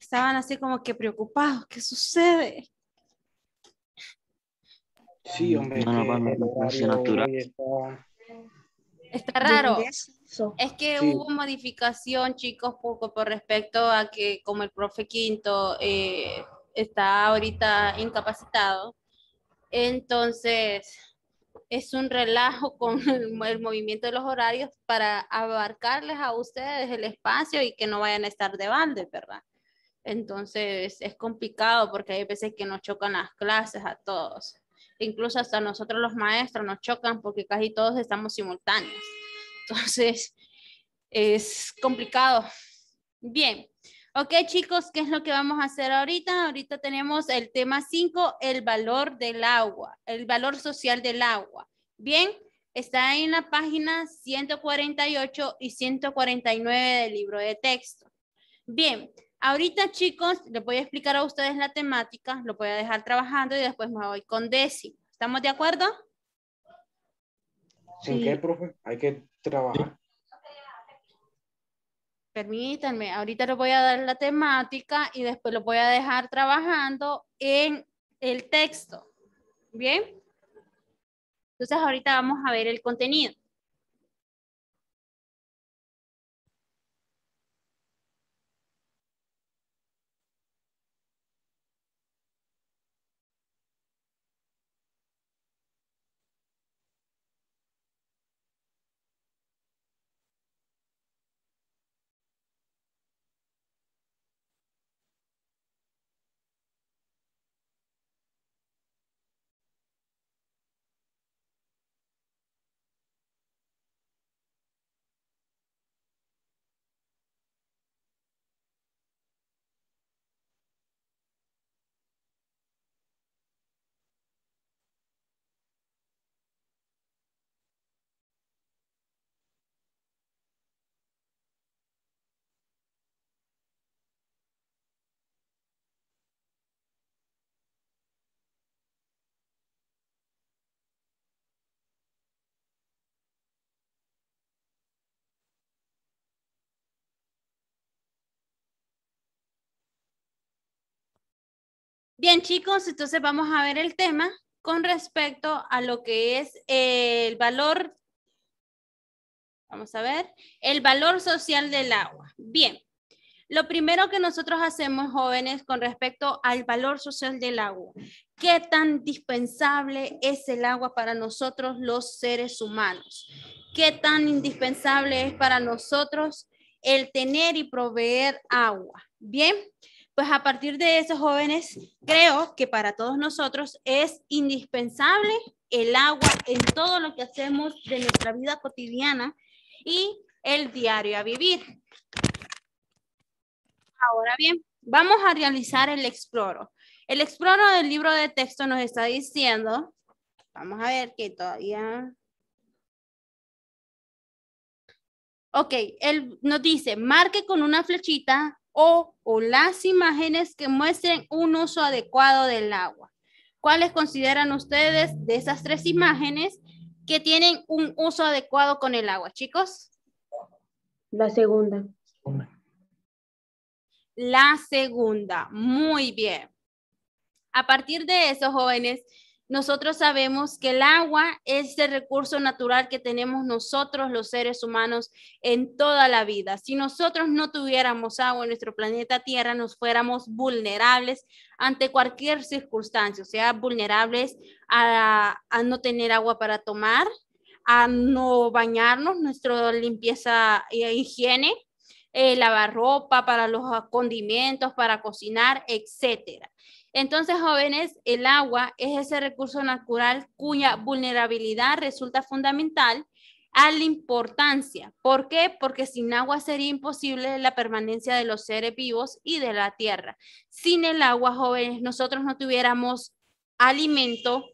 Estaban así como que preocupados, ¿qué sucede? Sí, mm, hombre. Está... raro. Es que hubo modificación, chicos, poco por respecto a que como el profe Quinto eh, está ahorita incapacitado, entonces es un relajo con el, movimiento de los horarios para abarcarles a ustedes el espacio y que no vayan a estar de balde, ¿verdad? Entonces es complicado porque hay veces que nos chocan las clases a todos. Incluso hasta nosotros los maestros nos chocan porque casi todos estamos simultáneos. Entonces es complicado. Bien, Ok, chicos, ¿qué es lo que vamos a hacer ahorita? Ahorita tenemos el tema 5, el valor del agua, el valor social del agua. Bien, está en la página 148 y 149 del libro de texto. Bien, ahorita, chicos, les voy a explicar a ustedes la temática, lo voy a dejar trabajando y después me voy con décimo. ¿Estamos de acuerdo? ¿Sin qué, profe? Hay que trabajar permítanme, ahorita les voy a dar la temática y después lo voy a dejar trabajando en el texto. ¿Bien? Entonces ahorita vamos a ver el contenido. Bien, chicos, entonces vamos a ver el tema con respecto a lo que es el valor, vamos a ver, el valor social del agua. Bien, lo primero que nosotros hacemos, jóvenes, con respecto al valor social del agua, qué tan dispensable es el agua para nosotros los seres humanos, qué tan indispensable es para nosotros el tener y proveer agua. Bien, pues a partir de eso, jóvenes, creo que para todos nosotros es indispensable el agua en todo lo que hacemos de nuestra vida cotidiana y el diario a vivir. Ahora bien, vamos a realizar el exploro. El exploro del libro de texto nos está diciendo, vamos a ver que todavía... Ok, él nos dice, marque con una flechita o, las imágenes que muestren un uso adecuado del agua. ¿Cuáles consideran ustedes de esas tres imágenes que tienen un uso adecuado con el agua, chicos? La segunda. La segunda, muy bien. A partir de eso, jóvenes, nosotros sabemos que el agua es el recurso natural que tenemos nosotros los seres humanos en toda la vida. Si nosotros no tuviéramos agua en nuestro planeta Tierra, nos fuéramos vulnerables ante cualquier circunstancia, o sea, vulnerables a, no tener agua para tomar, a no bañarnos, nuestra limpieza e higiene, eh, lavar ropa para los condimentos, para cocinar, etcétera. Entonces, jóvenes, el agua es ese recurso natural cuya vulnerabilidad resulta fundamental a la importancia. ¿Por qué? Porque sin agua sería imposible la permanencia de los seres vivos y de la tierra. Sin el agua, jóvenes, nosotros no tuviéramos alimento,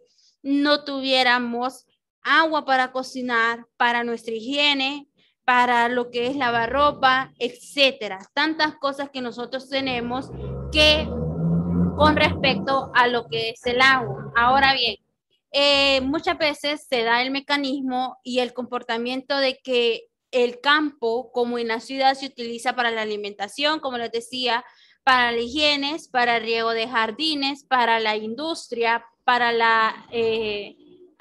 no tuviéramos agua para cocinar, para nuestra higiene, para lo que es lavar ropa, etcétera. Tantas cosas que nosotros tenemos que con respecto a lo que es el agua. Ahora bien, eh, muchas veces se da el mecanismo y el comportamiento de que el campo, como en la ciudad, se utiliza para la alimentación, como les decía, para la higiene, para el riego de jardines, para la industria, para la eh,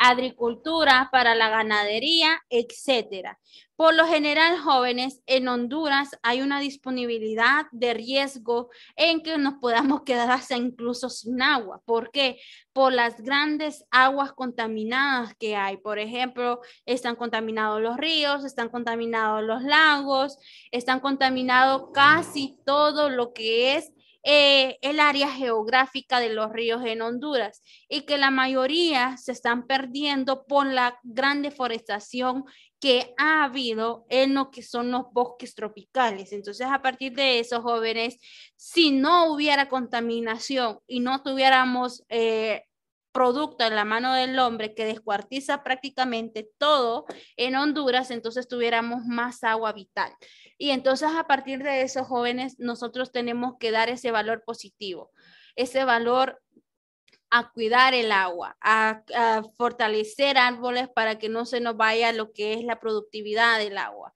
agricultura, para la ganadería, etcétera. Por lo general, jóvenes, en Honduras hay una disponibilidad de riesgo en que nos podamos quedar hasta incluso sin agua. ¿Por qué? Por las grandes aguas contaminadas que hay. Por ejemplo, están contaminados los ríos, están contaminados los lagos, están contaminados casi todo lo que es eh, el área geográfica de los ríos en Honduras y que la mayoría se están perdiendo por la gran deforestación que ha habido en lo que son los bosques tropicales. Entonces, a partir de eso, jóvenes, si no hubiera contaminación y no tuviéramos eh, producto en la mano del hombre que descuartiza prácticamente todo en Honduras, entonces tuviéramos más agua vital. Y entonces a partir de esos jóvenes, nosotros tenemos que dar ese valor positivo, ese valor a cuidar el agua, a, fortalecer árboles para que no se nos vaya lo que es la productividad del agua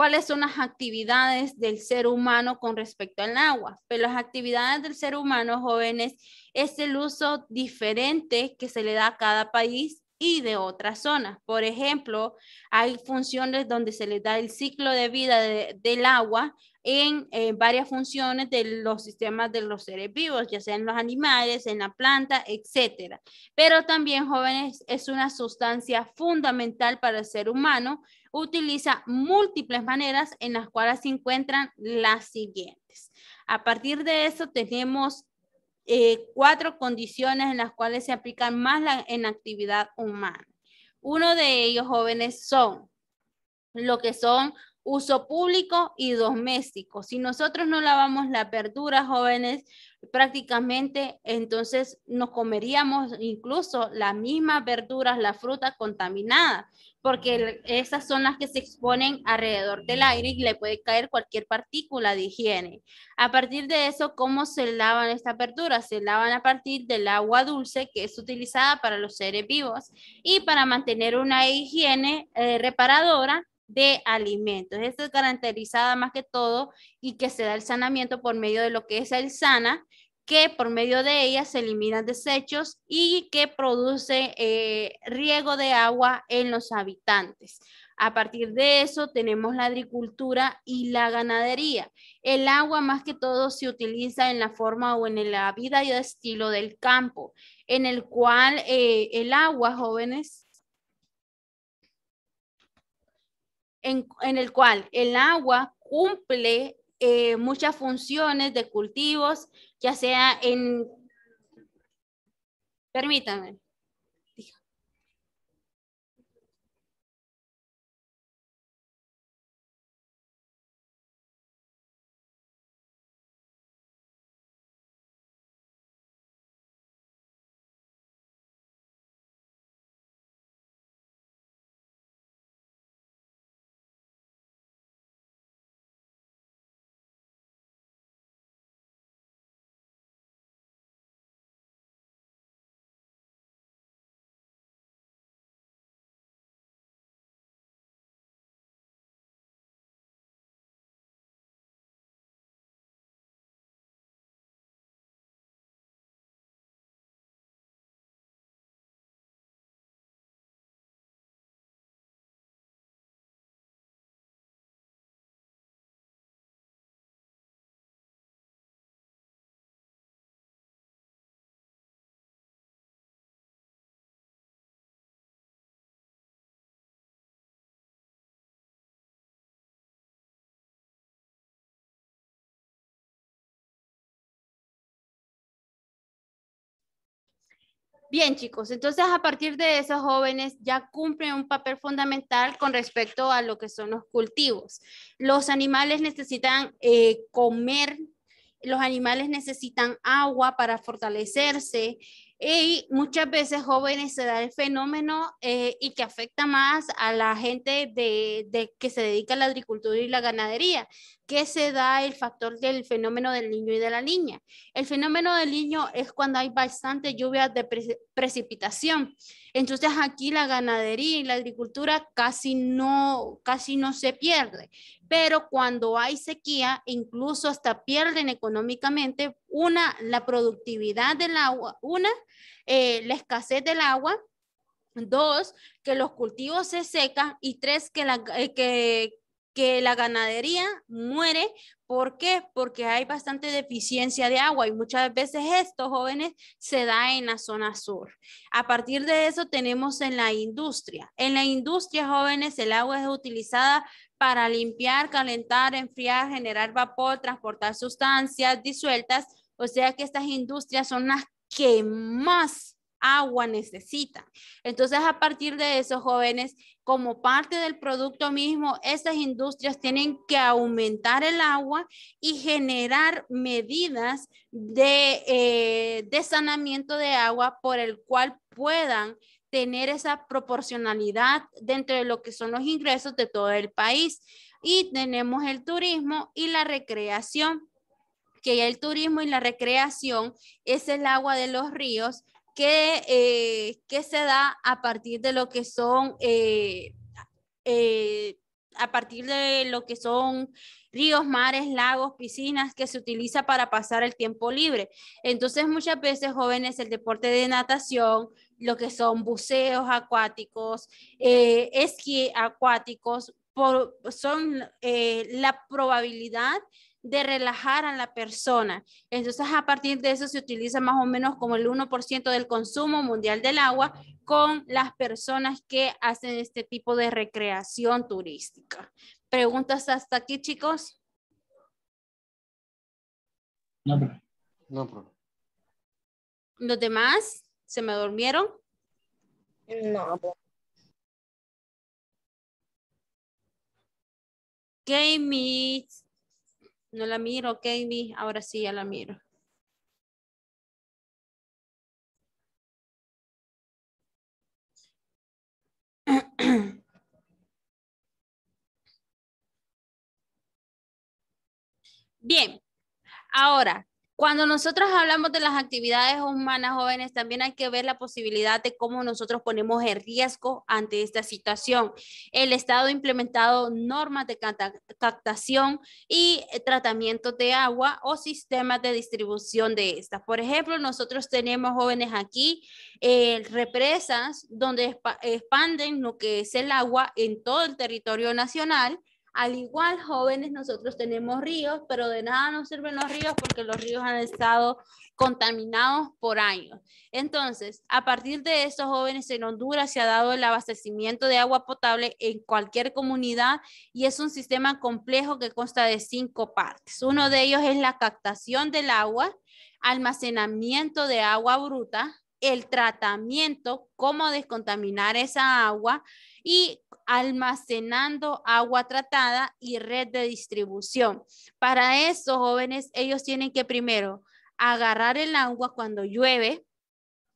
cuáles son las actividades del ser humano con respecto al agua. Pero pues las actividades del ser humano, jóvenes, es el uso diferente que se le da a cada país y de otras zonas. Por ejemplo, hay funciones donde se le da el ciclo de vida del agua en, eh, varias funciones de los sistemas de los seres vivos, ya sea en los animales, en la planta, etcétera. Pero también, jóvenes, es una sustancia fundamental para el ser humano utiliza múltiples maneras en las cuales se encuentran las siguientes. A partir de eso tenemos eh, cuatro condiciones en las cuales se aplican más la, en actividad humana. Uno de ellos, jóvenes, son lo que son uso público y doméstico. Si nosotros no lavamos la apertura, jóvenes, prácticamente entonces nos comeríamos incluso las mismas verduras, las frutas contaminadas, porque esas son las que se exponen alrededor del aire y le puede caer cualquier partícula de higiene. A partir de eso, ¿cómo se lavan estas verduras? Se lavan a partir del agua dulce que es utilizada para los seres vivos y para mantener una higiene eh, reparadora de alimentos. Esta es caracterizada más que todo y que se da el sanamiento por medio de lo que es el sana, que por medio de ella se eliminan desechos y que produce eh, riego de agua en los habitantes. A partir de eso tenemos la agricultura y la ganadería. El agua más que todo se utiliza en la forma o en la vida y el estilo del campo, en el cual eh, el agua, jóvenes, en, en el cual el agua cumple eh, muchas funciones de cultivos, ya sea en, permítanme, Bien, chicos, entonces a partir de esos jóvenes ya cumplen un papel fundamental con respecto a lo que son los cultivos. Los animales necesitan eh, comer, los animales necesitan agua para fortalecerse, y muchas veces jóvenes se da el fenómeno eh, y que afecta más a la gente de, que se dedica a la agricultura y la ganadería, que se da el factor del fenómeno del niño y de la niña. El fenómeno del niño es cuando hay bastante lluvia de precipitación. Entonces aquí la ganadería y la agricultura casi no, casi no se pierde, pero cuando hay sequía, incluso hasta pierden económicamente una, la productividad del agua, una, eh, la escasez del agua, dos, que los cultivos se secan y tres, que la, eh, que la ganadería muere. ¿Por qué? Porque hay bastante deficiencia de agua y muchas veces esto jóvenes se da en la zona sur. A partir de eso tenemos en la industria. En la industria, jóvenes, el agua es utilizada para limpiar, calentar, enfriar, generar vapor, transportar sustancias disueltas o sea que estas industrias son las que más agua necesitan. Entonces, a partir de eso, jóvenes, como parte del producto mismo, esas industrias tienen que aumentar el agua y generar medidas de, eh, sanamiento de agua por el cual puedan tener esa proporcionalidad dentro de lo que son los ingresos de todo el país. Y tenemos el turismo y la recreación que el turismo y la recreación es el agua de los ríos que, eh, que se da a partir de lo que son... Eh, eh, a partir de lo que son ríos, mares, lagos, piscinas, que se utiliza para pasar el tiempo libre. Entonces, muchas veces jóvenes, el deporte de natación, lo que son buceos acuáticos, eh, esquí acuáticos, son la probabilidad de relajar a la persona. Entonces, a partir de eso se utiliza más o menos como el 1% del consumo mundial del agua con las personas que hacen este tipo de recreación turística. ¿Preguntas hasta aquí, chicos? No, no, No, ¿Los demás se me durmieron? No. No la miro, Katie. Ahora sí ya la miro. Bien, ahora cuando nosotros hablamos de las actividades humanas jóvenes, también hay que ver la posibilidad de cómo nosotros ponemos en riesgo ante esta situación. El Estado ha implementado normas de captación y eh, tratamiento de agua o sistemas de distribución de estas. Por ejemplo, nosotros tenemos jóvenes aquí, eh, represas donde expanden lo que es el agua en todo el territorio nacional al igual, jóvenes, nosotros tenemos ríos, pero de nada nos sirven los ríos porque los ríos han estado contaminados por años. Entonces, a partir de estos jóvenes en Honduras se ha dado el abastecimiento de agua potable en cualquier comunidad y es un sistema complejo que consta de cinco partes. Uno de ellos es la captación del agua, almacenamiento de agua bruta, el tratamiento, cómo descontaminar esa agua y almacenando agua tratada y red de distribución. Para eso, jóvenes, ellos tienen que primero agarrar el agua cuando llueve,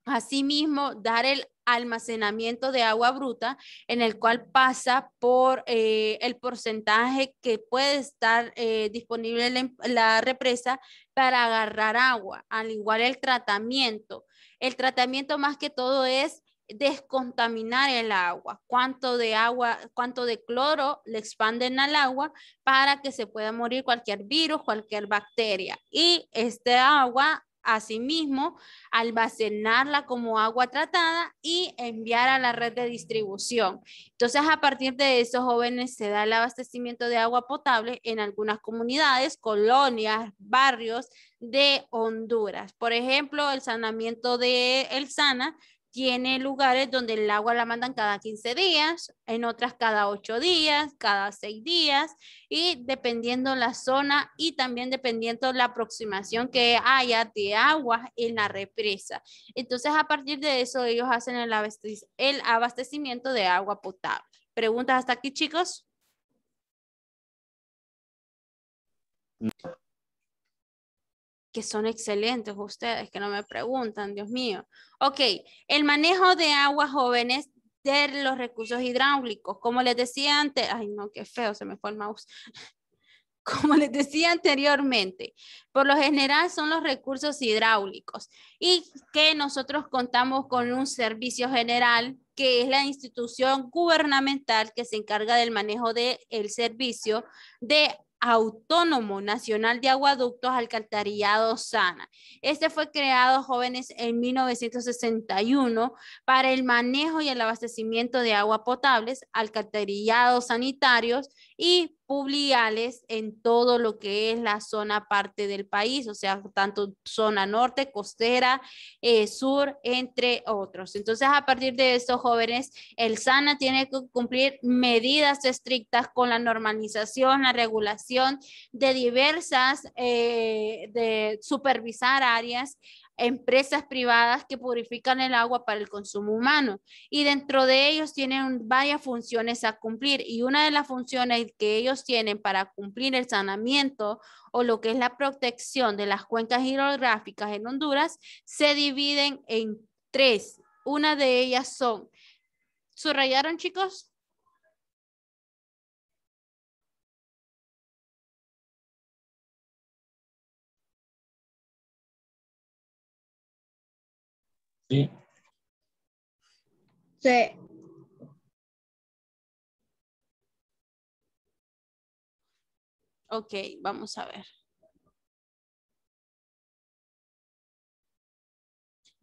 asimismo dar el almacenamiento de agua bruta, en el cual pasa por eh, el porcentaje que puede estar eh, disponible la, la, represa para agarrar agua, al igual el tratamiento. El tratamiento más que todo es descontaminar el agua, cuánto de agua, cuánto de cloro le expanden al agua para que se pueda morir cualquier virus, cualquier bacteria. Y este agua asimismo almacenarla como agua tratada y enviar a la red de distribución. Entonces, a partir de eso, jóvenes, se da el abastecimiento de agua potable en algunas comunidades, colonias, barrios de Honduras. Por ejemplo, el sanamiento de El Sana tiene lugares donde el agua la mandan cada 15 días, en otras cada 8 días, cada 6 días, y dependiendo la zona y también dependiendo la aproximación que haya de agua en la represa. Entonces, a partir de eso, ellos hacen el, el abastecimiento de agua potable. ¿Preguntas hasta aquí, chicos? que son excelentes ustedes, que no me preguntan, Dios mío. Ok, el manejo de aguas jóvenes de los recursos hidráulicos, como les decía antes, ay no, qué feo, se me fue el mouse. Como les decía anteriormente, por lo general son los recursos hidráulicos y que nosotros contamos con un servicio general que es la institución gubernamental que se encarga del manejo del el servicio de Autónomo Nacional de Aguaductos Alcantarillado Sana. Este fue creado, jóvenes, en 1961 para el manejo y el abastecimiento de agua potables, alcantarillados sanitarios y Publiales en todo lo que es la zona parte del país, o sea, tanto zona norte, costera, eh, sur, entre otros. Entonces, a partir de estos jóvenes, el SANA tiene que cumplir medidas estrictas con la normalización, la regulación de diversas, eh, de supervisar áreas, empresas privadas que purifican el agua para el consumo humano y dentro de ellos tienen varias funciones a cumplir y una de las funciones que ellos tienen para cumplir el sanamiento o lo que es la protección de las cuencas hidrográficas en Honduras se dividen en tres. Una de ellas son, ¿subrayaron chicos? Okay, Ok, vamos a ver.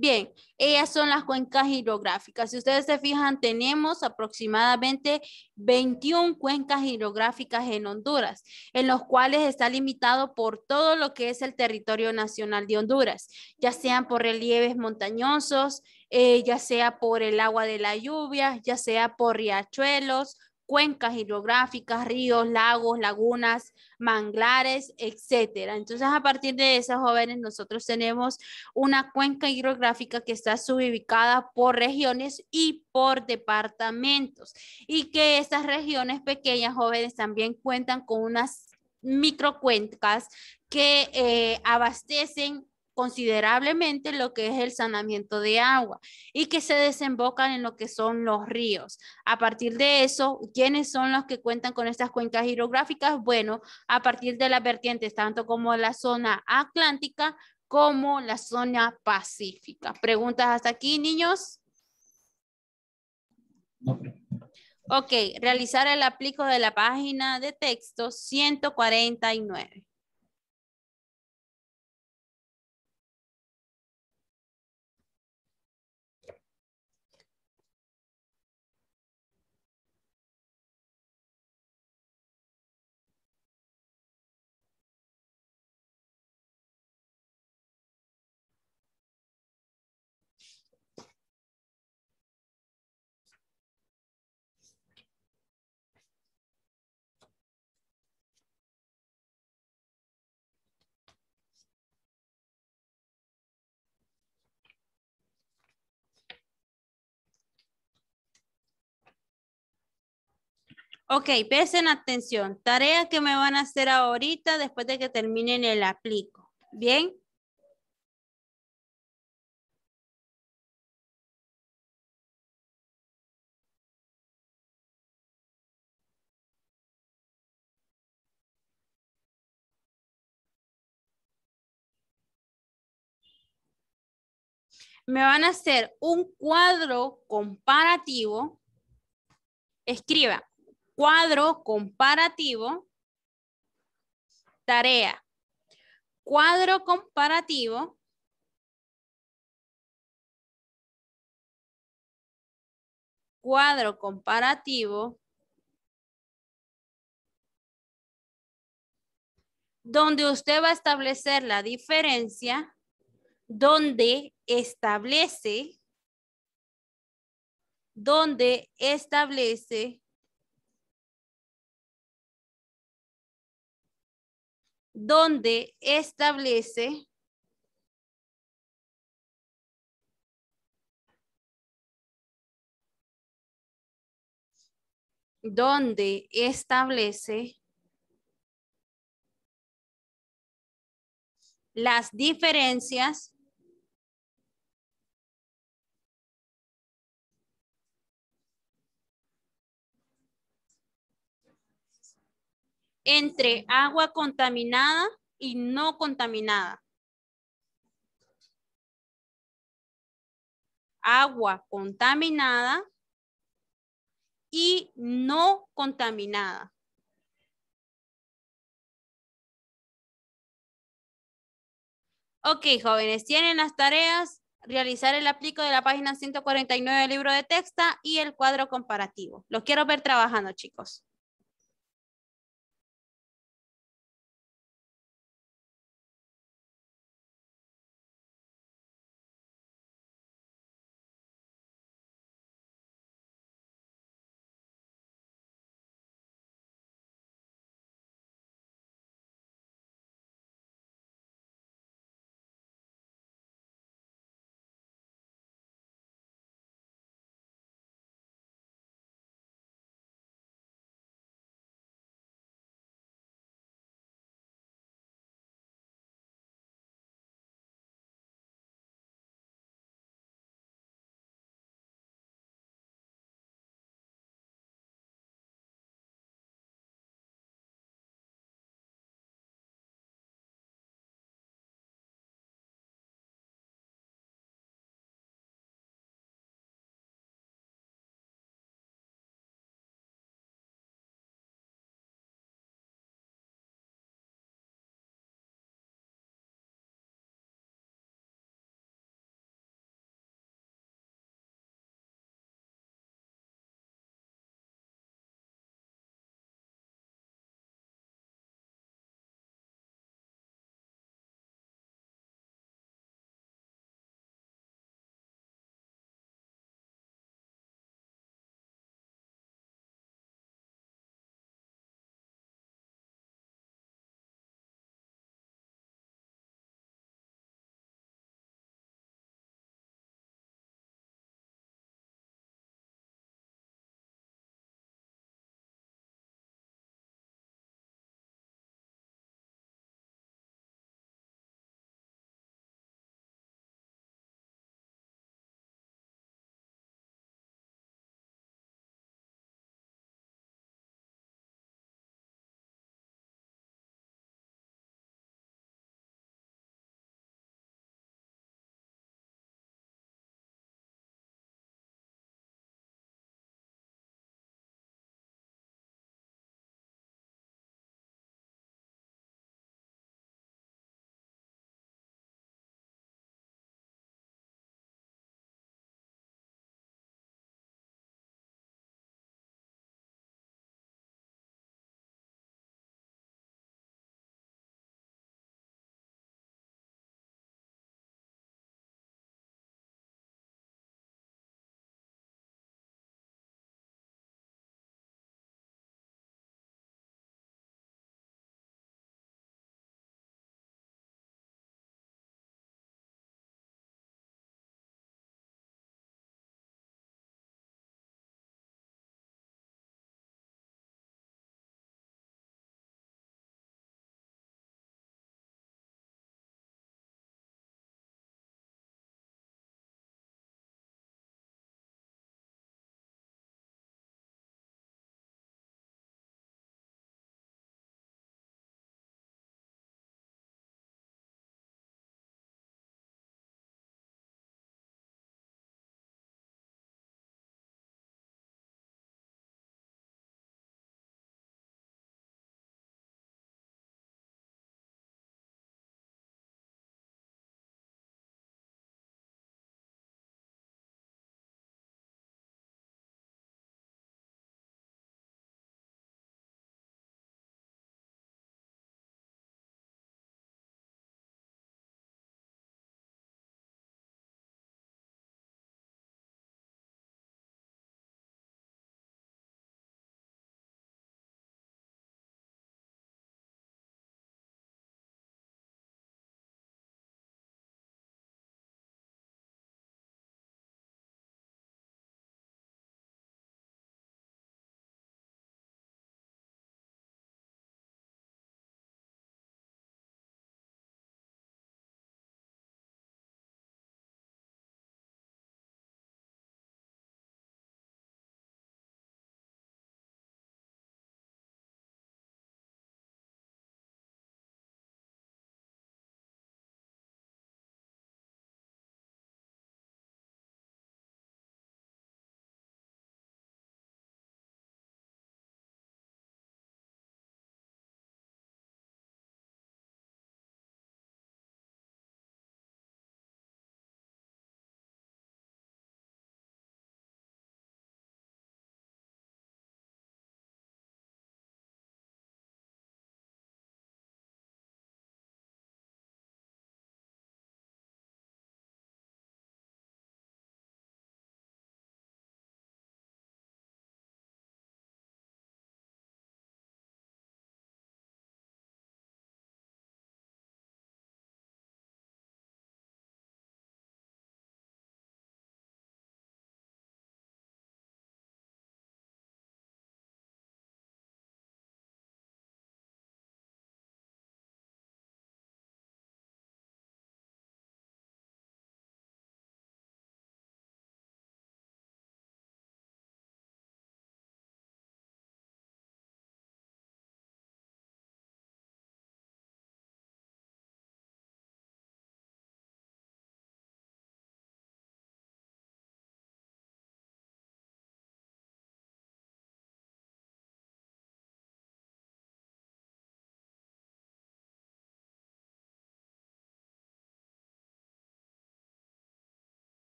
Bien, ellas son las cuencas hidrográficas. Si ustedes se fijan, tenemos aproximadamente 21 cuencas hidrográficas en Honduras, en los cuales está limitado por todo lo que es el territorio nacional de Honduras, ya sean por relieves montañosos, eh, ya sea por el agua de la lluvia, ya sea por riachuelos, cuencas hidrográficas, ríos, lagos, lagunas, manglares, etcétera. Entonces, a partir de esas jóvenes, nosotros tenemos una cuenca hidrográfica que está sububicada por regiones y por departamentos, y que estas regiones pequeñas, jóvenes, también cuentan con unas microcuencas que eh, abastecen considerablemente lo que es el sanamiento de agua y que se desembocan en lo que son los ríos. A partir de eso, ¿quiénes son los que cuentan con estas cuencas hidrográficas? Bueno, a partir de las vertientes, tanto como la zona atlántica como la zona pacífica. ¿Preguntas hasta aquí, niños? Ok, realizar el aplico de la página de texto 149. Ok, presten atención. Tarea que me van a hacer ahorita después de que terminen el aplico. ¿Bien? me van a hacer un cuadro comparativo. Escriba Cuadro comparativo, tarea. Cuadro comparativo. Cuadro comparativo. Donde usted va a establecer la diferencia, donde establece, donde establece donde establece donde establece las diferencias entre agua contaminada y no contaminada. Agua contaminada y no contaminada. Ok, jóvenes, tienen las tareas, realizar el aplico de la página 149 del libro de texto y el cuadro comparativo. Los quiero ver trabajando, chicos.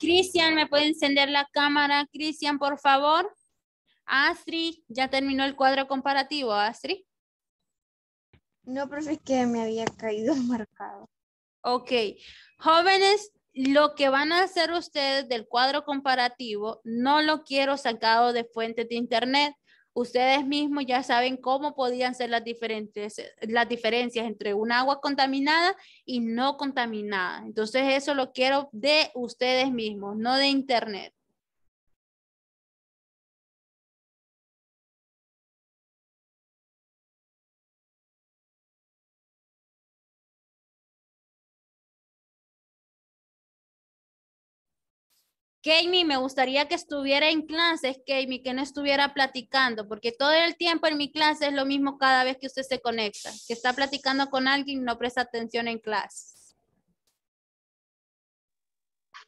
Cristian, ¿me puede encender la cámara? Cristian, por favor. Astri, ¿ya terminó el cuadro comparativo, Astri? No, profesor, es que me había caído marcado. Ok. Jóvenes, lo que van a hacer ustedes del cuadro comparativo, no lo quiero sacado de fuentes de internet. Ustedes mismos ya saben cómo podían ser las, diferentes, las diferencias entre un agua contaminada y no contaminada. Entonces eso lo quiero de ustedes mismos, no de internet. Kami, me gustaría que estuviera en clases, Kami, que no estuviera platicando, porque todo el tiempo en mi clase es lo mismo cada vez que usted se conecta, que está platicando con alguien no presta atención en clase.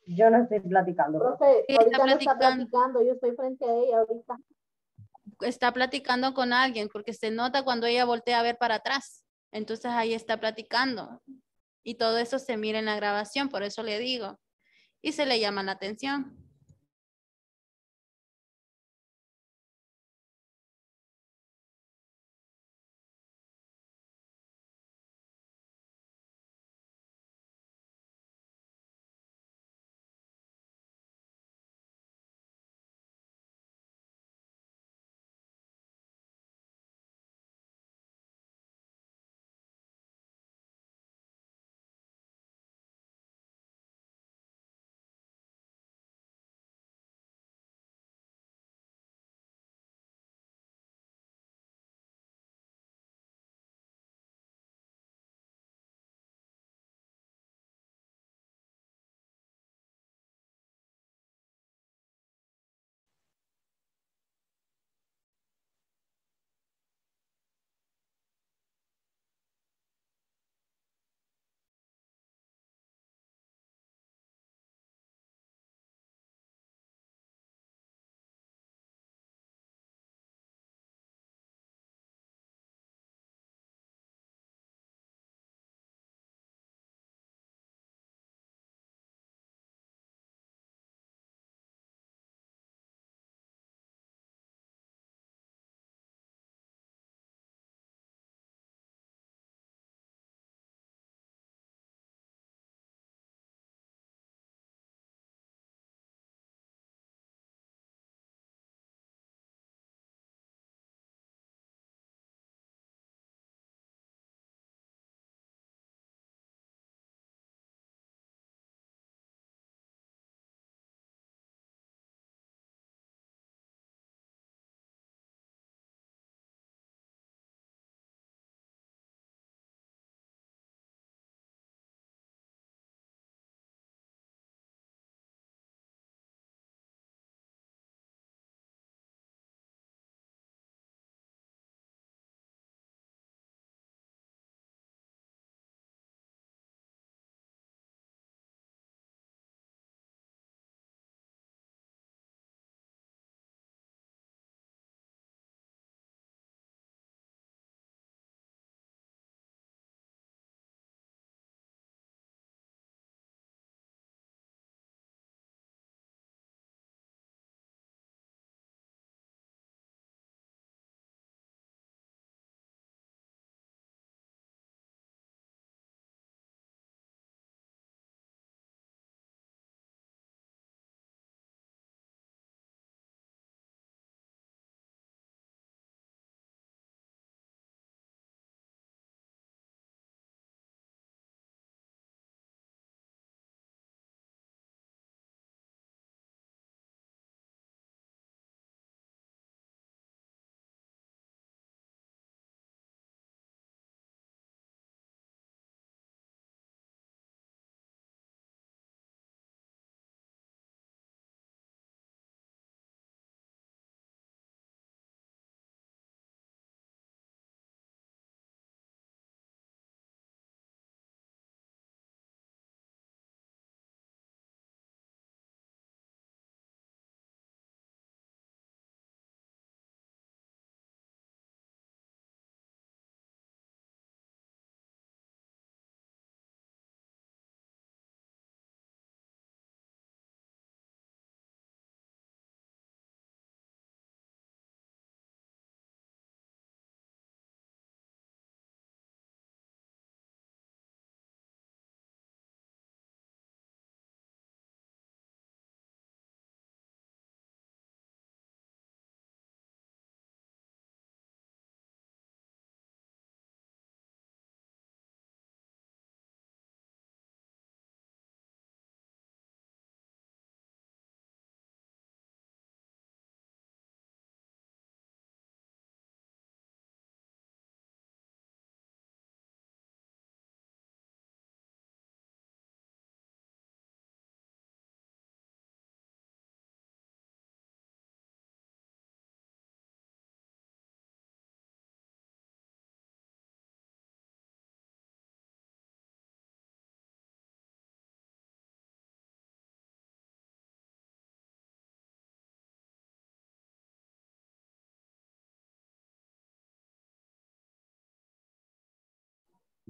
Yo no estoy platicando. está platicando, yo estoy frente a ella ahorita. Está platicando con alguien, porque se nota cuando ella voltea a ver para atrás. Entonces ahí está platicando. Y todo eso se mira en la grabación, por eso le digo y se le llama la atención.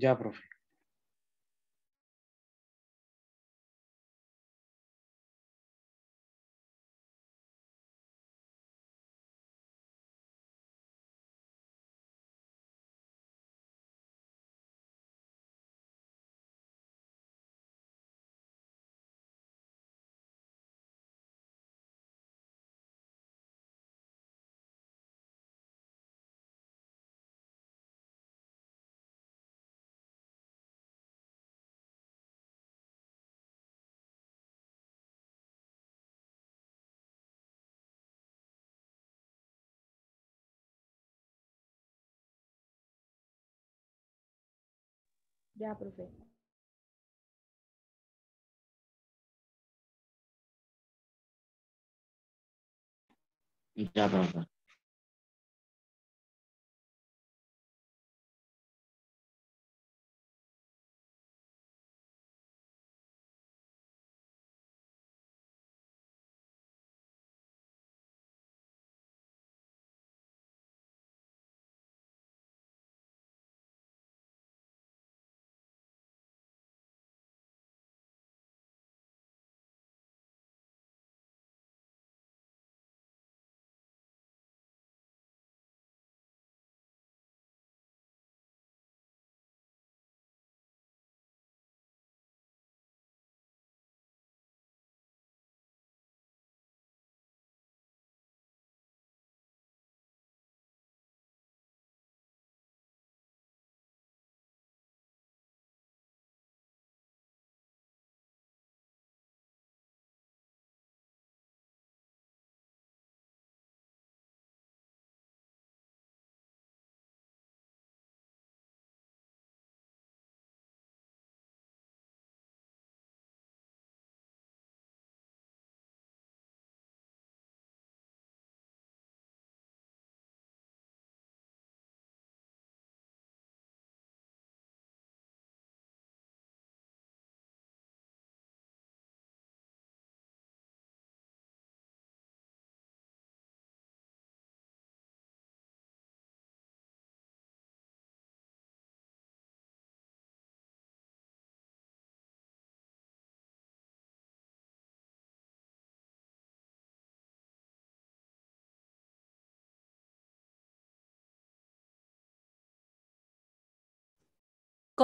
Ya, profe. Já aprovei. Já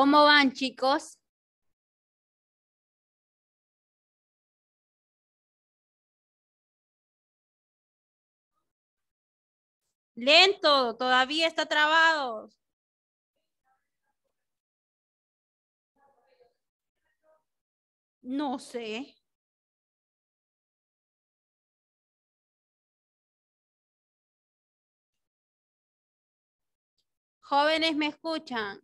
¿Cómo van, chicos? Lento, todavía está trabado. No sé. Jóvenes, ¿me escuchan?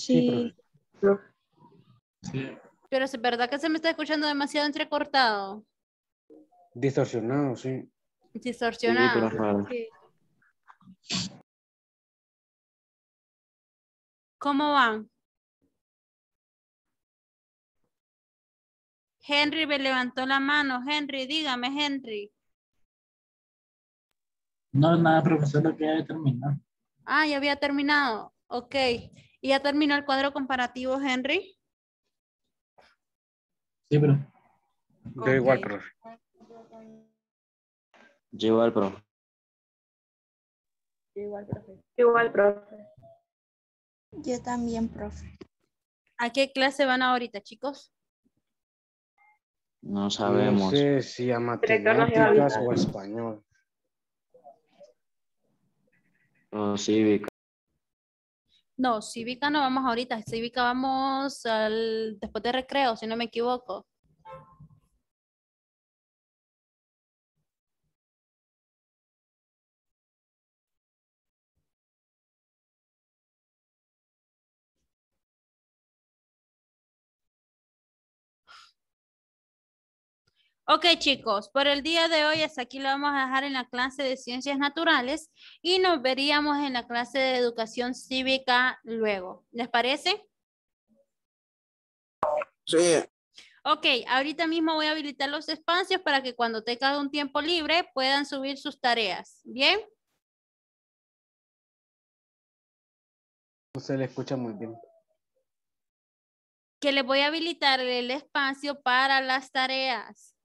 Sí. Pero es verdad que se me está escuchando demasiado entrecortado. Distorsionado, sí. Distorsionado. ¿Cómo van? Henry me levantó la mano. Henry, dígame, Henry. No, es nada, profesor, lo que ya había terminado. Ah, ya había terminado. Ok. ¿Y ya terminó el cuadro comparativo, Henry? Sí, pero. Yo igual, profe. Yo igual, profe. Yo igual, profe. Yo igual, profe. Yo también, profe. ¿A qué clase van ahorita, chicos? No sabemos. No sé si a matemáticas o a español. O Víctor. No, cívica no vamos ahorita, cívica vamos al, después de recreo, si no me equivoco. Ok chicos, por el día de hoy hasta aquí lo vamos a dejar en la clase de ciencias naturales y nos veríamos en la clase de educación cívica luego. ¿Les parece? Sí. Ok, ahorita mismo voy a habilitar los espacios para que cuando tenga un tiempo libre puedan subir sus tareas. ¿Bien? No se le escucha muy bien. Que les voy a habilitar el espacio para las tareas.